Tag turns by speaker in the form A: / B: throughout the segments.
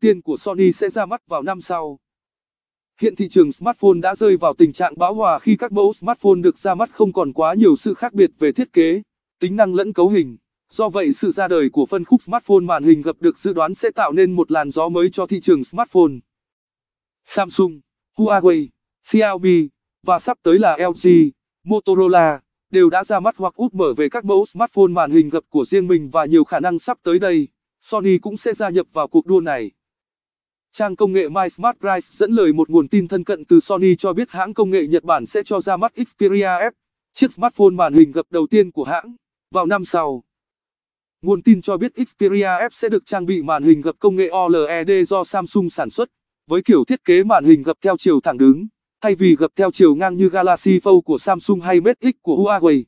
A: tiền của Sony sẽ ra mắt vào năm sau. Hiện thị trường smartphone đã rơi vào tình trạng bão hòa khi các mẫu smartphone được ra mắt không còn quá nhiều sự khác biệt về thiết kế, tính năng lẫn cấu hình. Do vậy sự ra đời của phân khúc smartphone màn hình gập được dự đoán sẽ tạo nên một làn gió mới cho thị trường smartphone. Samsung, Huawei, Xiaomi và sắp tới là LG, Motorola đều đã ra mắt hoặc úp mở về các mẫu smartphone màn hình gập của riêng mình và nhiều khả năng sắp tới đây, Sony cũng sẽ gia nhập vào cuộc đua này. Trang công nghệ My Smart Price dẫn lời một nguồn tin thân cận từ Sony cho biết hãng công nghệ Nhật Bản sẽ cho ra mắt Xperia F, chiếc smartphone màn hình gập đầu tiên của hãng, vào năm sau. Nguồn tin cho biết Xperia F sẽ được trang bị màn hình gập công nghệ OLED do Samsung sản xuất, với kiểu thiết kế màn hình gập theo chiều thẳng đứng, thay vì gập theo chiều ngang như Galaxy Fold của Samsung hay Mate X của Huawei.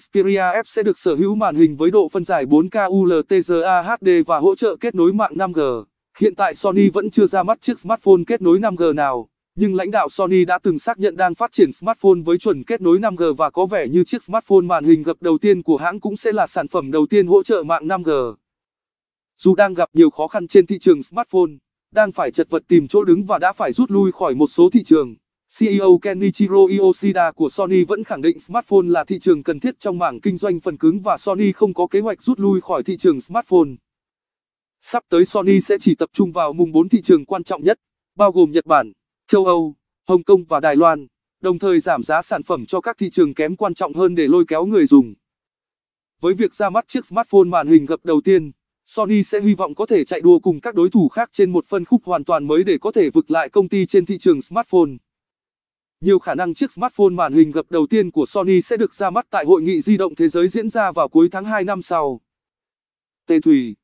A: Xperia F sẽ được sở hữu màn hình với độ phân giải 4K ULTZA HD và hỗ trợ kết nối mạng 5G. Hiện tại Sony vẫn chưa ra mắt chiếc smartphone kết nối 5G nào, nhưng lãnh đạo Sony đã từng xác nhận đang phát triển smartphone với chuẩn kết nối 5G và có vẻ như chiếc smartphone màn hình gập đầu tiên của hãng cũng sẽ là sản phẩm đầu tiên hỗ trợ mạng 5G. Dù đang gặp nhiều khó khăn trên thị trường smartphone, đang phải chật vật tìm chỗ đứng và đã phải rút lui khỏi một số thị trường, CEO Kenichiro Yoshida của Sony vẫn khẳng định smartphone là thị trường cần thiết trong mảng kinh doanh phần cứng và Sony không có kế hoạch rút lui khỏi thị trường smartphone. Sắp tới Sony sẽ chỉ tập trung vào mùng 4 thị trường quan trọng nhất, bao gồm Nhật Bản, châu Âu, Hồng Kông và Đài Loan, đồng thời giảm giá sản phẩm cho các thị trường kém quan trọng hơn để lôi kéo người dùng. Với việc ra mắt chiếc smartphone màn hình gập đầu tiên, Sony sẽ hy vọng có thể chạy đua cùng các đối thủ khác trên một phân khúc hoàn toàn mới để có thể vực lại công ty trên thị trường smartphone. Nhiều khả năng chiếc smartphone màn hình gập đầu tiên của Sony sẽ được ra mắt tại Hội nghị di động thế giới diễn ra vào cuối tháng 2 năm sau. Tê Thủy.